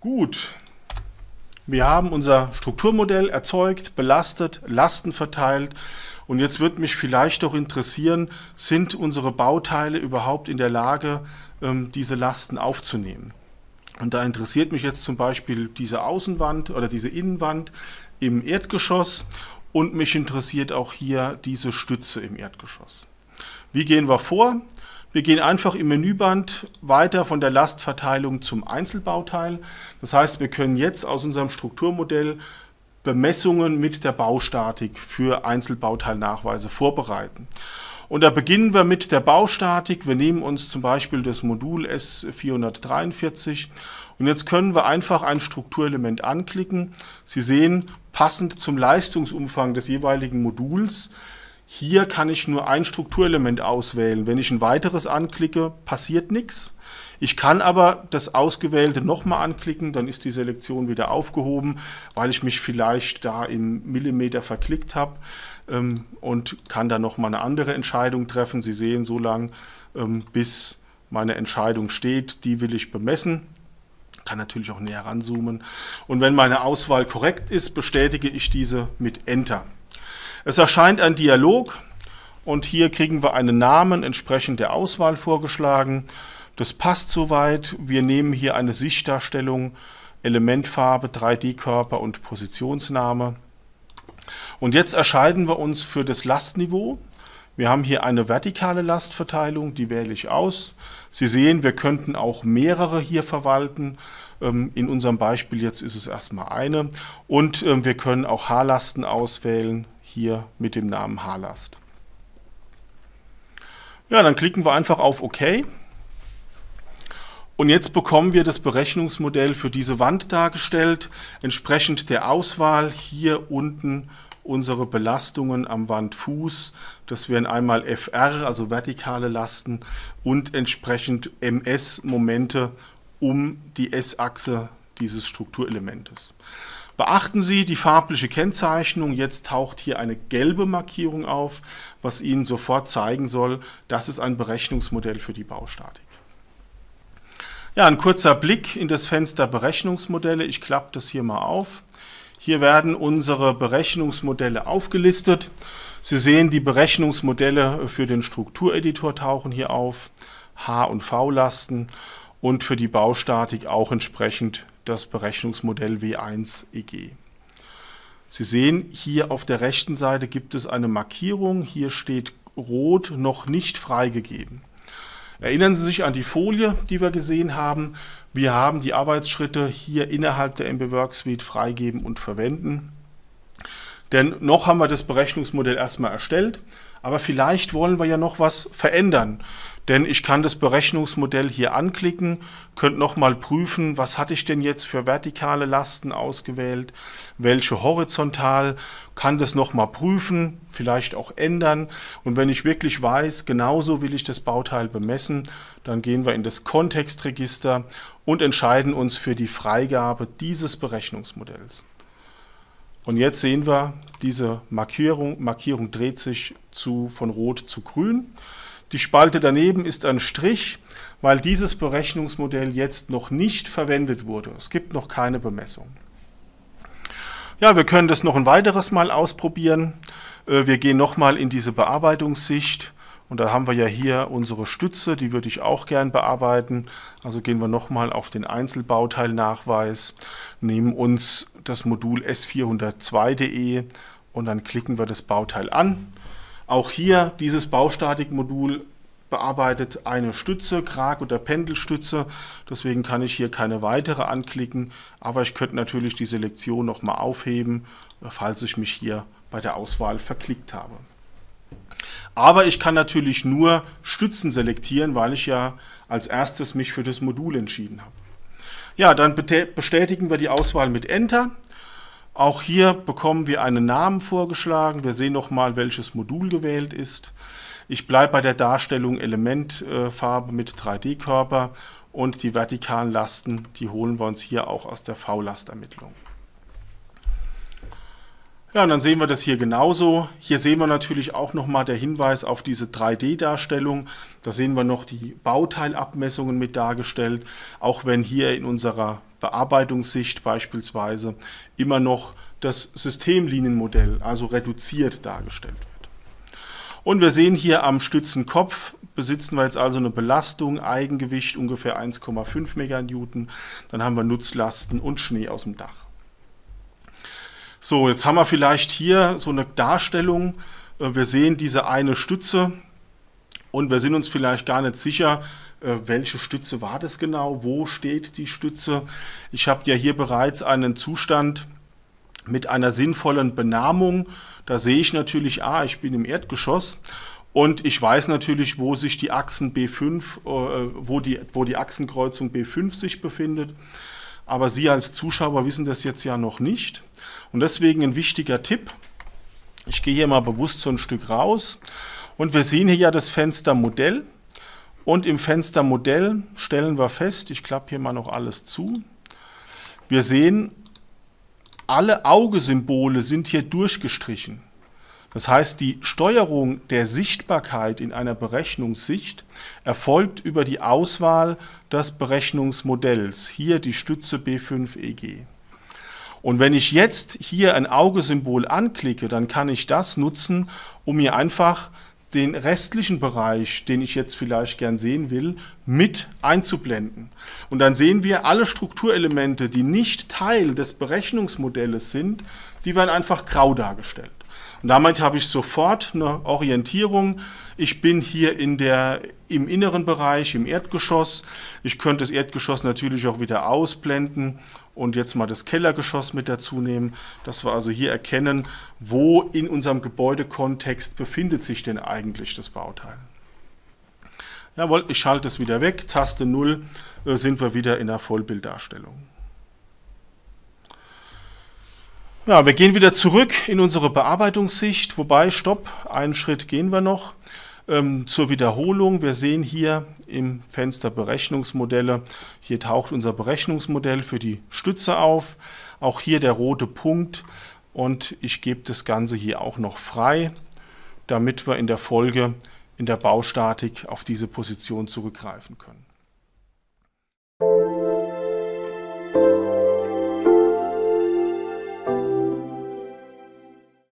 Gut, wir haben unser Strukturmodell erzeugt, belastet, Lasten verteilt und jetzt wird mich vielleicht doch interessieren, sind unsere Bauteile überhaupt in der Lage, ähm, diese Lasten aufzunehmen? Und da interessiert mich jetzt zum Beispiel diese Außenwand oder diese Innenwand im Erdgeschoss und mich interessiert auch hier diese Stütze im Erdgeschoss. Wie gehen wir vor? Wir gehen einfach im Menüband weiter von der Lastverteilung zum Einzelbauteil. Das heißt, wir können jetzt aus unserem Strukturmodell Bemessungen mit der Baustatik für Einzelbauteilnachweise vorbereiten. Und da beginnen wir mit der Baustatik. Wir nehmen uns zum Beispiel das Modul S443 und jetzt können wir einfach ein Strukturelement anklicken. Sie sehen, passend zum Leistungsumfang des jeweiligen Moduls hier kann ich nur ein Strukturelement auswählen. Wenn ich ein weiteres anklicke, passiert nichts. Ich kann aber das Ausgewählte nochmal anklicken, dann ist die Selektion wieder aufgehoben, weil ich mich vielleicht da im Millimeter verklickt habe ähm, und kann dann nochmal eine andere Entscheidung treffen. Sie sehen so lange, ähm, bis meine Entscheidung steht, die will ich bemessen kann natürlich auch näher ranzoomen. Und wenn meine Auswahl korrekt ist, bestätige ich diese mit Enter. Es erscheint ein Dialog und hier kriegen wir einen Namen entsprechend der Auswahl vorgeschlagen. Das passt soweit. Wir nehmen hier eine Sichtdarstellung, Elementfarbe, 3D-Körper und Positionsname. Und jetzt erscheiden wir uns für das Lastniveau. Wir haben hier eine vertikale Lastverteilung, die wähle ich aus. Sie sehen, wir könnten auch mehrere hier verwalten. Ähm, in unserem Beispiel jetzt ist es erstmal eine. Und ähm, wir können auch Haarlasten auswählen, hier mit dem Namen H-Last. Ja, dann klicken wir einfach auf OK. Und jetzt bekommen wir das Berechnungsmodell für diese Wand dargestellt, entsprechend der Auswahl hier unten unsere Belastungen am Wandfuß. Das wären einmal FR, also vertikale Lasten, und entsprechend MS-Momente um die S-Achse dieses Strukturelementes. Beachten Sie die farbliche Kennzeichnung. Jetzt taucht hier eine gelbe Markierung auf, was Ihnen sofort zeigen soll, das ist ein Berechnungsmodell für die Baustatik. Ja, ein kurzer Blick in das Fenster Berechnungsmodelle. Ich klappe das hier mal auf. Hier werden unsere Berechnungsmodelle aufgelistet. Sie sehen, die Berechnungsmodelle für den Struktureditor tauchen hier auf, H- und V-Lasten und für die Baustatik auch entsprechend das Berechnungsmodell W1EG. E Sie sehen, hier auf der rechten Seite gibt es eine Markierung. Hier steht rot noch nicht freigegeben. Erinnern Sie sich an die Folie, die wir gesehen haben. Wir haben die Arbeitsschritte hier innerhalb der MBWorks Suite freigeben und verwenden. Denn noch haben wir das Berechnungsmodell erstmal erstellt aber vielleicht wollen wir ja noch was verändern. Denn ich kann das Berechnungsmodell hier anklicken, könnte nochmal prüfen, was hatte ich denn jetzt für vertikale Lasten ausgewählt, welche horizontal, kann das nochmal prüfen, vielleicht auch ändern. Und wenn ich wirklich weiß, genauso will ich das Bauteil bemessen, dann gehen wir in das Kontextregister und entscheiden uns für die Freigabe dieses Berechnungsmodells. Und jetzt sehen wir, diese Markierung, Markierung dreht sich zu, von rot zu grün. Die Spalte daneben ist ein Strich, weil dieses Berechnungsmodell jetzt noch nicht verwendet wurde. Es gibt noch keine Bemessung. Ja, wir können das noch ein weiteres Mal ausprobieren. Äh, wir gehen nochmal in diese Bearbeitungssicht und da haben wir ja hier unsere Stütze, die würde ich auch gern bearbeiten. Also gehen wir nochmal auf den Einzelbauteilnachweis, nehmen uns das Modul s402.de und dann klicken wir das Bauteil an. Auch hier dieses Baustatikmodul bearbeitet eine Stütze, Krag- oder Pendelstütze. Deswegen kann ich hier keine weitere anklicken, aber ich könnte natürlich die Selektion nochmal aufheben, falls ich mich hier bei der Auswahl verklickt habe. Aber ich kann natürlich nur Stützen selektieren, weil ich ja als erstes mich für das Modul entschieden habe. Ja, dann bestätigen wir die Auswahl mit Enter. Auch hier bekommen wir einen Namen vorgeschlagen. Wir sehen nochmal, welches Modul gewählt ist. Ich bleibe bei der Darstellung Elementfarbe äh, mit 3D-Körper und die vertikalen Lasten, die holen wir uns hier auch aus der V-Lastermittlung. Ja, und dann sehen wir das hier genauso. Hier sehen wir natürlich auch nochmal der Hinweis auf diese 3D-Darstellung. Da sehen wir noch die Bauteilabmessungen mit dargestellt, auch wenn hier in unserer Bearbeitungssicht beispielsweise immer noch das Systemlinienmodell, also reduziert, dargestellt wird. Und wir sehen hier am Stützenkopf besitzen wir jetzt also eine Belastung, Eigengewicht ungefähr 1,5 Meganewton. Dann haben wir Nutzlasten und Schnee aus dem Dach. So, jetzt haben wir vielleicht hier so eine Darstellung. Äh, wir sehen diese eine Stütze und wir sind uns vielleicht gar nicht sicher, äh, welche Stütze war das genau, wo steht die Stütze. Ich habe ja hier bereits einen Zustand mit einer sinnvollen Benahmung. Da sehe ich natürlich, ah, ich bin im Erdgeschoss und ich weiß natürlich, wo sich die Achsen B5, äh, wo, die, wo die Achsenkreuzung B5 sich befindet aber Sie als Zuschauer wissen das jetzt ja noch nicht. Und deswegen ein wichtiger Tipp. Ich gehe hier mal bewusst so ein Stück raus und wir sehen hier ja das Fenster Modell. Und im Fenster Modell stellen wir fest, ich klappe hier mal noch alles zu, wir sehen, alle Augesymbole sind hier durchgestrichen. Das heißt, die Steuerung der Sichtbarkeit in einer Berechnungssicht erfolgt über die Auswahl des Berechnungsmodells, hier die Stütze B5EG. Und wenn ich jetzt hier ein Augesymbol anklicke, dann kann ich das nutzen, um mir einfach den restlichen Bereich, den ich jetzt vielleicht gern sehen will, mit einzublenden. Und dann sehen wir alle Strukturelemente, die nicht Teil des Berechnungsmodells sind, die werden einfach grau dargestellt. Und damit habe ich sofort eine Orientierung. Ich bin hier in der, im inneren Bereich, im Erdgeschoss. Ich könnte das Erdgeschoss natürlich auch wieder ausblenden und jetzt mal das Kellergeschoss mit dazu nehmen, dass wir also hier erkennen, wo in unserem Gebäudekontext befindet sich denn eigentlich das Bauteil. Jawohl, ich schalte es wieder weg. Taste 0 äh, sind wir wieder in der Vollbilddarstellung. Ja, wir gehen wieder zurück in unsere Bearbeitungssicht, wobei, stopp, einen Schritt gehen wir noch ähm, zur Wiederholung. Wir sehen hier im Fenster Berechnungsmodelle, hier taucht unser Berechnungsmodell für die Stütze auf, auch hier der rote Punkt und ich gebe das Ganze hier auch noch frei, damit wir in der Folge in der Baustatik auf diese Position zurückgreifen können.